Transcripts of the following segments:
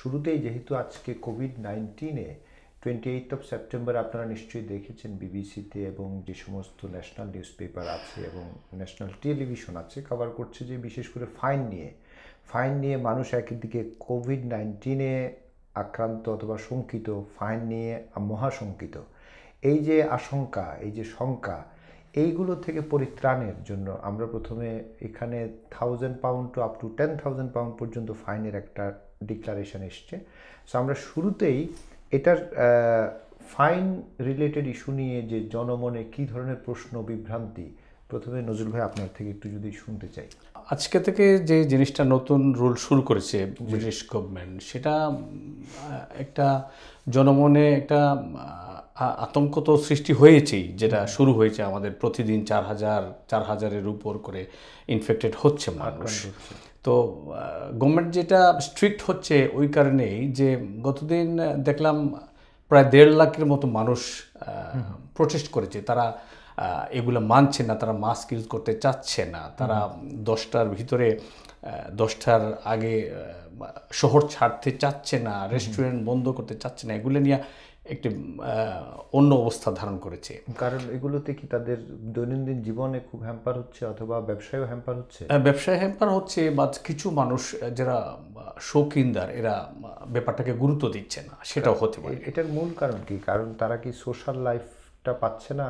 শুরুতেই যেহেতু আজকে কোভিড নাইন্টিনে টোয়েন্টি এইট অফ সেপ্টেম্বর আপনারা নিশ্চয়ই দেখেছেন বিবিসিতে এবং যে সমস্ত ন্যাশনাল নিউজ পেপার আছে এবং ন্যাশনাল টেলিভিশন আছে কভার করছে যে বিশেষ করে ফাইন নিয়ে ফাইন নিয়ে মানুষ একদিকে কোভিড নাইন্টিনে আক্রান্ত অথবা শঙ্কিত ফাইন নিয়ে মহাশঙ্কিত এই যে আশঙ্কা এই যে শঙ্কা এইগুলো থেকে পরিত্রাণের জন্য আমরা প্রথমে এখানে thousand pound to up to ten thousand pound পর্যন্ত ফাইনের একটা ডিক্লারেশন এসছে সো আমরা শুরুতেই এটার ফাইন রিলেটেড ইস্যু নিয়ে যে জনমনে কী ধরনের প্রশ্ন বিভ্রান্তি প্রথমে নজরুল ভাই আপনার থেকে একটু যদি শুনতে চাই আজকে থেকে যে জিনিসটা নতুন রুল শুরু করেছে ব্রিটিশ গভর্নমেন্ট সেটা একটা জনমনে একটা আতঙ্ক তো সৃষ্টি হয়েছেই যেটা শুরু হয়েছে আমাদের প্রতিদিন চার হাজার চার হাজারের উপর করে ইনফেক্টেড হচ্ছে মানুষ তো গভর্নমেন্ট যেটা স্ট্রিক্ট হচ্ছে ওই কারণেই যে গতদিন দেখলাম প্রায় দেড় লাখের মতো মানুষ প্রোটেস্ট করেছে তারা এগুলো মানছে না তারা মাস্ক ইউজ করতে চাচ্ছে না তারা দশটার ভিতরে দশটার আগে শহর ছাড়তে চাচ্ছে না রেস্টুরেন্ট বন্ধ করতে চাচ্ছে না এগুলো নিয়ে একটি অন্য অবস্থা ধারণ করেছে কারণ এগুলোতে কি তাদের দৈনন্দিন জীবনে খুব হ্যাম্পার হচ্ছে অথবা ব্যবসায়ও হ্যাম্পার হচ্ছে ব্যবসায় হ্যাম্পার হচ্ছে বা কিছু মানুষ যারা শৌখিনদার এরা ব্যাপারটাকে গুরুত্ব দিচ্ছে না সেটাও হতে পারে এটার মূল কারণ কি কারণ তারা কি সোশ্যাল লাইফটা পাচ্ছে না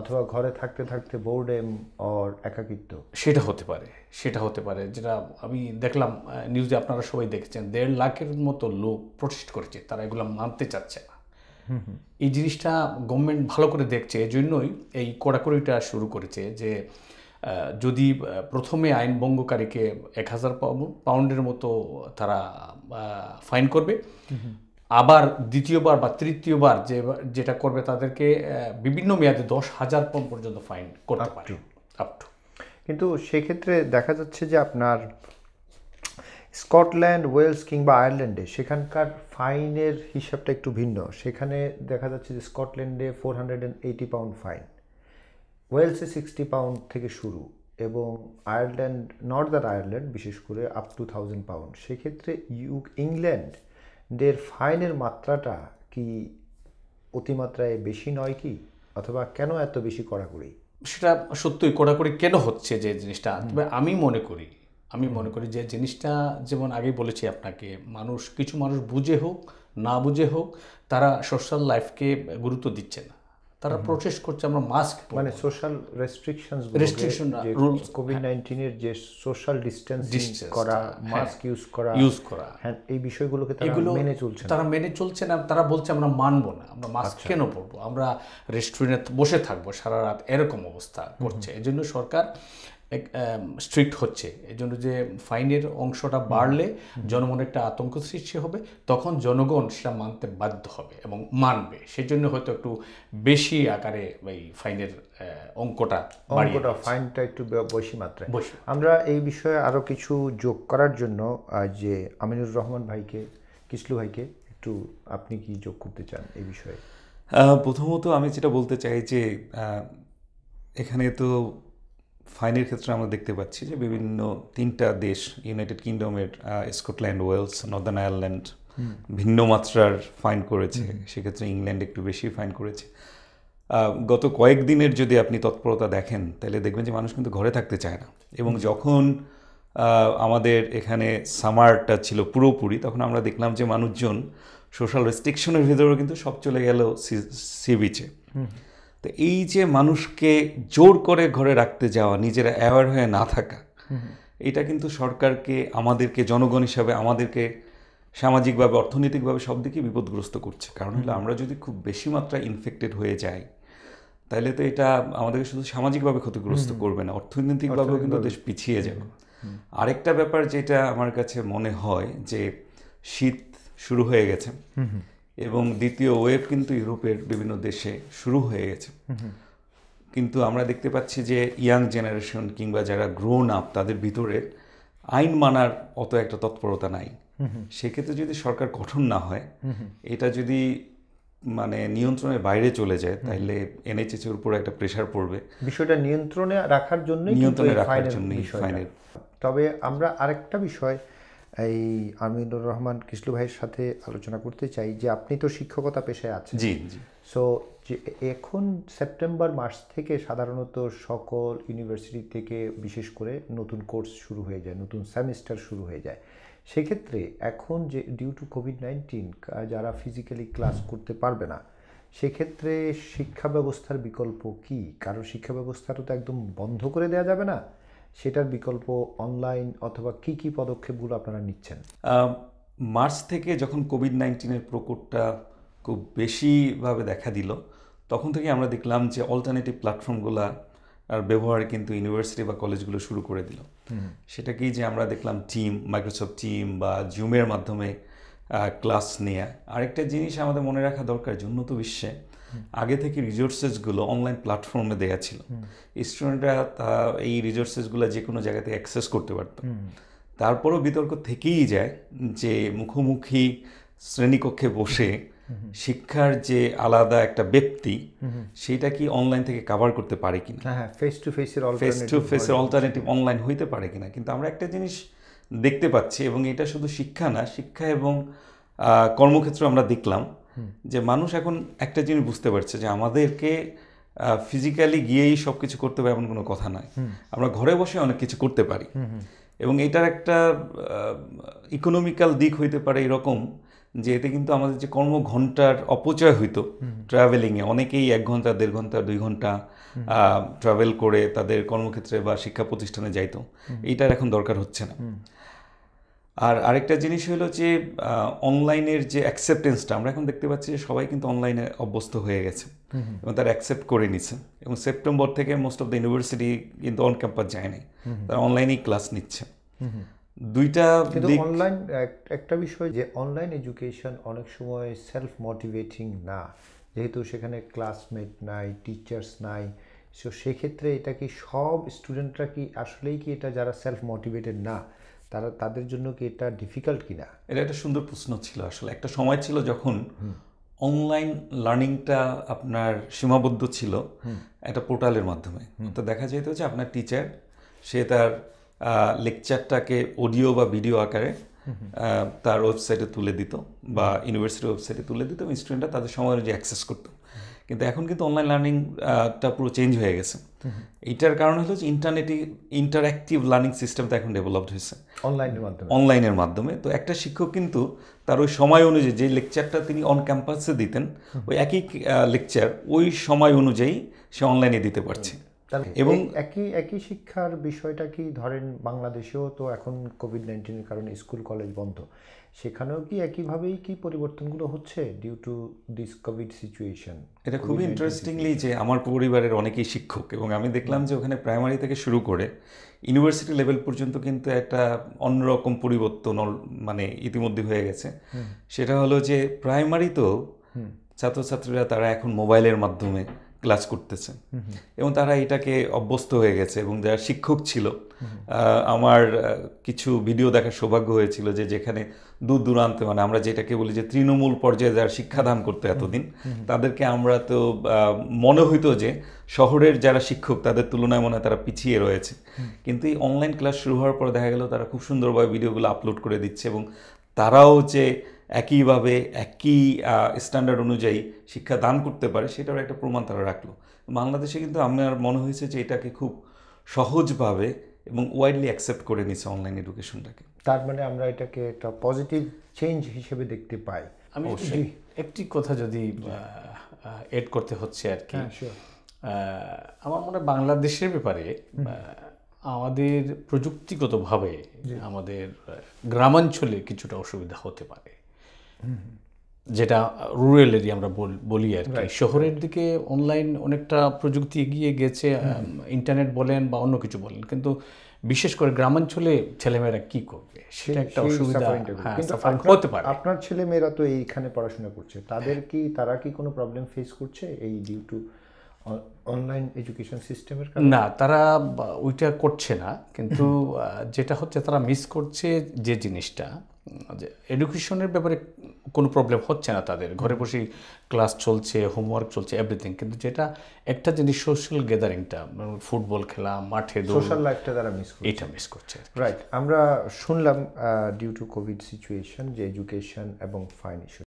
অথবা ঘরে থাকতে থাকতে বোর্ডেম অর একাকিত্ব সেটা হতে পারে সেটা হতে পারে যেটা আমি দেখলাম নিউজে আপনারা সবাই দেখেছেন দেড় লাখের মতো লোক প্রটেস্ট করেছে তারা এগুলো মানতে চাচ্ছে না এই জিনিসটা গভর্নমেন্ট ভালো করে দেখছে এজন্যই এই কড়াকড়িটা শুরু করেছে যে যদি প্রথমে আইন ভঙ্গকারীকে এক হাজার পাউন্ডের মতো তারা ফাইন করবে আবার দ্বিতীয়বার বা তৃতীয়বার যে যেটা করবে তাদেরকে বিভিন্ন মেয়াদে দশ হাজার পণ পর্যন্ত ফাইন করতে পারে আপ টু কিন্তু সেক্ষেত্রে দেখা যাচ্ছে যে আপনার স্কটল্যান্ড ওয়েলস কিংবা আয়ারল্যান্ডে সেখানকার ফাইনের হিসাবটা একটু ভিন্ন সেখানে দেখা যাচ্ছে যে স্কটল্যান্ডে four hundred and eighty pound fine ওয়েলসে সিক্সটি পাউন্ড থেকে শুরু এবং আয়ারল্যান্ড নর্দার্ন আয়ারল্যান্ড বিশেষ করে আপ টু থাউজেন্ড পাউন্ড সেক্ষেত্রে ইউ ইংল্যান্ড দের ফাইনের মাত্রাটা কি অতিমাত্রায় বেশি নয় কি অথবা কেন এত বেশি কড়াকড়ি সেটা সত্যই কড়াকড়ি কেন হচ্ছে যে জিনিসটা তবে আমি মনে করি আমি মনে করি যে জিনিসটা যেমন আগে বলেছি আপনাকে মানুষ কিছু মানুষ বুঝে হোক না বুঝে হোক তারা সোশ্যাল লাইফকে গুরুত্ব দিচ্ছে না তারা প্রোটেস্ট করছে আমরা মাস্ক মানে social restrictions restriction rules covid 19 এর যে সোশ্যাল ডিসটেন্সিং করা মাস্ক হ্যাঁ। ইউজ করা ইউজ করা হ্যাঁ এই বিষয়গুলোকে তারা মেনে চলছে তারা মেনে চলছে না তারা বলছে আমরা মানবো না আমরা মাস্ক আচ্ছা। কেন পরবো আমরা রেস্টুরেন্টে বসে থাকবো সারা রাত এরকম অবস্থা করছে এজন্য সরকার স্ট্রিক্ট হচ্ছে এই জন্য যে ফাইনের অংশটা বাড়লে জনমনে একটা আতঙ্ক সৃষ্টি হবে তখন জনগণ সেটা মানতে বাধ্য হবে এবং মানবে সেই জন্য হয়তো একটু বেশি আকারে এই ফাইনের অঙ্কটা অঙ্কটা ফাইনটা একটু বেশি মাত্রায় আমরা এই বিষয়ে আরও কিছু যোগ করার জন্য যে আমিনুর রহমান ভাইকে কিসলু ভাইকে একটু আপনি কি যোগ করতে চান এই বিষয়ে প্রথমত আমি যেটা বলতে চাই যে এখানে তো ফাইনের ক্ষেত্রে আমরা দেখতে পাচ্ছি যে বিভিন্ন তিনটা দেশ ইউনাইটেড কিংডমের স্কটল্যান্ড ওয়েলস নর্দার্ন আয়ারল্যান্ড ভিন্ন মাত্রার ফাইন করেছে সেক্ষেত্রে ইংল্যান্ড একটু বেশি ফাইন করেছে গত কয়েকদিনের যদি আপনি তৎপরতা দেখেন তাহলে দেখবেন যে মানুষ কিন্তু ঘরে থাকতে চায় না এবং যখন আমাদের এখানে সামারটা ছিল পুরোপুরি তখন আমরা দেখলাম যে মানুষজন সোশ্যাল রেস্ট্রিকশনের ভিতরেও কিন্তু সব চলে গেল সি বিচে তো এই যে মানুষকে জোর করে ঘরে রাখতে যাওয়া নিজেরা অ্যাওয়ার হয়ে না থাকা এটা কিন্তু সরকারকে আমাদেরকে জনগণ হিসাবে আমাদেরকে সামাজিকভাবে অর্থনৈতিকভাবে সব দিকে বিপদগ্রস্ত করছে কারণ হলো আমরা যদি খুব বেশি মাত্রায় ইনফেক্টেড হয়ে যাই তাহলে তো এটা আমাদেরকে শুধু সামাজিকভাবে ক্ষতিগ্রস্ত করবে না অর্থনৈতিকভাবেও কিন্তু দেশ পিছিয়ে যাবে আরেকটা ব্যাপার যেটা আমার কাছে মনে হয় যে শীত শুরু হয়ে গেছে এবং দ্বিতীয় ওয়েব কিন্তু ইউরোপের বিভিন্ন দেশে শুরু হয়ে গেছে কিন্তু আমরা দেখতে পাচ্ছি যে ইয়াং জেনারেশন কিংবা যারা গ্রোন আপ তাদের ভিতরে আইন মানার অত একটা তৎপরতা নাই সেক্ষেত্রে যদি সরকার গঠন না হয় এটা যদি মানে নিয়ন্ত্রণের বাইরে চলে যায় তাহলে এনএচএস এর উপর একটা প্রেশার পড়বে বিষয়টা নিয়ন্ত্রণে রাখার জন্য নিয়ন্ত্রণে রাখার জন্য তবে আমরা আরেকটা বিষয় এই আমিনুর রহমান কৃষ্ণ ভাইয়ের সাথে আলোচনা করতে চাই যে আপনি তো শিক্ষকতা পেশায় আছেন জি সো যে এখন সেপ্টেম্বর মাস থেকে সাধারণত সকল ইউনিভার্সিটি থেকে বিশেষ করে নতুন কোর্স শুরু হয়ে যায় নতুন সেমিস্টার শুরু হয়ে যায় সেক্ষেত্রে এখন যে ডিউ টু কোভিড নাইন্টিন যারা ফিজিক্যালি ক্লাস করতে পারবে না সেক্ষেত্রে শিক্ষা ব্যবস্থার বিকল্প কি কারণ শিক্ষা ব্যবস্থাটা তো একদম বন্ধ করে দেওয়া যাবে না সেটার বিকল্প অনলাইন অথবা কি কি পদক্ষেপগুলো আপনারা নিচ্ছেন মার্চ থেকে যখন কোভিড নাইন্টিনের প্রকোপটা খুব বেশিভাবে দেখা দিল তখন থেকে আমরা দেখলাম যে অল্টারনেটিভ প্ল্যাটফর্মগুলো আর ব্যবহার কিন্তু ইউনিভার্সিটি বা কলেজগুলো শুরু করে দিল সেটা কি যে আমরা দেখলাম টিম মাইক্রোসফট টিম বা জুমের মাধ্যমে ক্লাস নেয়া আরেকটা জিনিস আমাদের মনে রাখা দরকার যে উন্নত বিশ্বে আগে থেকে রিসোর্সেসগুলো অনলাইন প্ল্যাটফর্মে দেওয়া ছিল স্টুডেন্টরা তা এই রিসোর্সেসগুলো যে কোনো জায়গাতে অ্যাক্সেস করতে পারত তারপরও বিতর্ক থেকেই যায় যে মুখোমুখি শ্রেণীকক্ষে বসে শিক্ষার যে আলাদা একটা ব্যক্তি সেটা কি অনলাইন থেকে কভার করতে পারে কিনা হ্যাঁ ফেস হ্যাঁ, টু এর ফেস টু ফেসের অল্টারনেটিভ অনলাইন হইতে পারে কিনা কিন্তু আমরা একটা জিনিস দেখতে পাচ্ছি এবং এটা শুধু শিক্ষা না শিক্ষা এবং কর্মক্ষেত্র আমরা দেখলাম যে মানুষ এখন একটা জিনিস বুঝতে পারছে যে আমাদেরকে ফিজিক্যালি গিয়েই সব কিছু করতে হবে এমন কোনো কথা নয় আমরা ঘরে বসে অনেক কিছু করতে পারি এবং এটার একটা ইকোনমিক্যাল দিক হইতে পারে এরকম যে এতে কিন্তু আমাদের যে কর্ম ঘন্টার অপচয় হইতো ট্রাভেলিংয়ে অনেকেই এক ঘন্টা দেড় ঘন্টা দুই ঘন্টা ট্রাভেল করে তাদের কর্মক্ষেত্রে বা শিক্ষা প্রতিষ্ঠানে যাইতো এইটার এখন দরকার হচ্ছে না আর আরেকটা জিনিস হলো যে অনলাইনের যে অ্যাকসেপ্টেন্সটা আমরা এখন দেখতে পাচ্ছি যে সবাই কিন্তু অনলাইনে অভ্যস্ত হয়ে গেছে এবং তারা অ্যাকসেপ্ট করে নিচ্ছে এবং সেপ্টেম্বর থেকে মোস্ট অফ দ্য ইউনিভার্সিটি কিন্তু অন ক্যাম্পাস যায় নাই তারা অনলাইনেই ক্লাস নিচ্ছে দুইটা অনলাইন একটা বিষয় যে অনলাইন এডুকেশন অনেক সময় সেলফ মোটিভেটিং না যেহেতু সেখানে ক্লাসমেট নাই টিচার্স নাই সো সেক্ষেত্রে এটা কি সব স্টুডেন্টরা কি আসলেই কি এটা যারা সেলফ মোটিভেটেড না তারা তাদের জন্য কি এটা ডিফিকাল্ট না এটা একটা সুন্দর প্রশ্ন ছিল আসলে একটা সময় ছিল যখন অনলাইন লার্নিংটা আপনার সীমাবদ্ধ ছিল একটা পোর্টালের মাধ্যমে তো দেখা যেত যে আপনার টিচার সে তার লেকচারটাকে অডিও বা ভিডিও আকারে তার ওয়েবসাইটে তুলে দিত বা ইউনিভার্সিটির ওয়েবসাইটে তুলে দিত স্টুডেন্টরা তাদের সময় অনুযায়ী অ্যাক্সেস করতো কিন্তু এখন কিন্তু অনলাইন লার্নিংটা পুরো চেঞ্জ হয়ে গেছে এইটার কারণ হলো যে ইন্টারনেটে ইন্টারঅ্যাক্টিভ লার্নিং সিস্টেমটা এখন ডেভেলপড হয়েছে অনলাইনের মাধ্যমে অনলাইনের মাধ্যমে তো একটা শিক্ষক কিন্তু তার ওই সময় অনুযায়ী যে লেকচারটা তিনি অন ক্যাম্পাসে দিতেন ওই একই লেকচার ওই সময় অনুযায়ী সে অনলাইনে দিতে পারছে এবং একই একই শিক্ষার বিষয়টা কি ধরেন বাংলাদেশেও তো এখন কোভিড নাইন্টিনের কারণে স্কুল কলেজ বন্ধ সেখানেও কি একইভাবেই কি পরিবর্তনগুলো হচ্ছে due to this covid situation এটা খুবই ইন্টারেস্টিংলি যে আমার পরিবারের অনেকেই শিক্ষক এবং আমি দেখলাম যে ওখানে প্রাইমারি থেকে শুরু করে ইউনিভার্সিটি লেভেল পর্যন্ত কিন্তু একটা অন্যরকম পরিবর্তন মানে ইতিমধ্যে হয়ে গেছে সেটা হলো যে প্রাইমারি তো ছাত্রছাত্রীরা তারা এখন মোবাইলের মাধ্যমে ক্লাস করতেছে এবং তারা এটাকে অভ্যস্ত হয়ে গেছে এবং যারা শিক্ষক ছিল আমার কিছু ভিডিও দেখার সৌভাগ্য হয়েছিল যে যেখানে দূর দূরান্তে মানে আমরা যেটাকে বলি যে তৃণমূল পর্যায়ে যারা শিক্ষাদান করতে এতদিন তাদেরকে আমরা তো মনে হইতো যে শহরের যারা শিক্ষক তাদের তুলনায় মনে হয় তারা পিছিয়ে রয়েছে কিন্তু এই অনলাইন ক্লাস শুরু হওয়ার পর দেখা গেল তারা খুব সুন্দরভাবে ভিডিওগুলো আপলোড করে দিচ্ছে এবং তারাও যে একইভাবে একই স্ট্যান্ডার্ড অনুযায়ী শিক্ষা দান করতে পারে সেটার একটা প্রমাণ তারা রাখলো বাংলাদেশে কিন্তু আমার মনে হয়েছে যে এটাকে খুব সহজভাবে এবং ওয়াইডলি অ্যাকসেপ্ট করে নিছে অনলাইন এডুকেশনটাকে তার মানে আমরা এটাকে একটা পজিটিভ চেঞ্জ হিসেবে দেখতে পাই আমি একটি কথা যদি এড করতে হচ্ছে আর কি হ্যাঁ, আমার মনে হয় বাংলাদেশের ব্যাপারে আমাদের প্রযুক্তিগতভাবে আমাদের গ্রামাঞ্চলে কিছুটা অসুবিধা হতে পারে যেটা রুরাল এরিয়া আমরা বলি আর কি শহরের দিকে অনলাইন অনেকটা প্রযুক্তি এগিয়ে গেছে ইন্টারনেট বলেন বা অন্য কিছু বলেন কিন্তু বিশেষ করে গ্রামাঞ্চলে ছেলেমেয়েরা কি করবে সেটা একটা অসুবিধা হ্যাঁ, হতে পারে আপনার ছেলেমেয়েরা তো এইখানে পড়াশোনা করছে তাদের কি তারা কি কোনো প্রবলেম ফেস করছে এই ডিউ টু অনলাইন এডুকেশন সিস্টেমের না তারা ওইটা করছে না কিন্তু যেটা হচ্ছে তারা মিস করছে যে জিনিসটা এডুকেশনের ব্যাপারে কোনো প্রবলেম হচ্ছে না তাদের ঘরে বসেই ক্লাস চলছে হোমওয়ার্ক চলছে এভরিথিং কিন্তু যেটা একটা জিনিস সোশ্যাল গ্যাদারিংটা ফুটবল খেলা মাঠে সোশ্যাল লাইফটা তারা মিস করছে এটা মিস করছে রাইট আমরা শুনলাম ডিউ টু কোভিড সিচুয়েশন যে এডুকেশন এবং ফাইন ইস্যু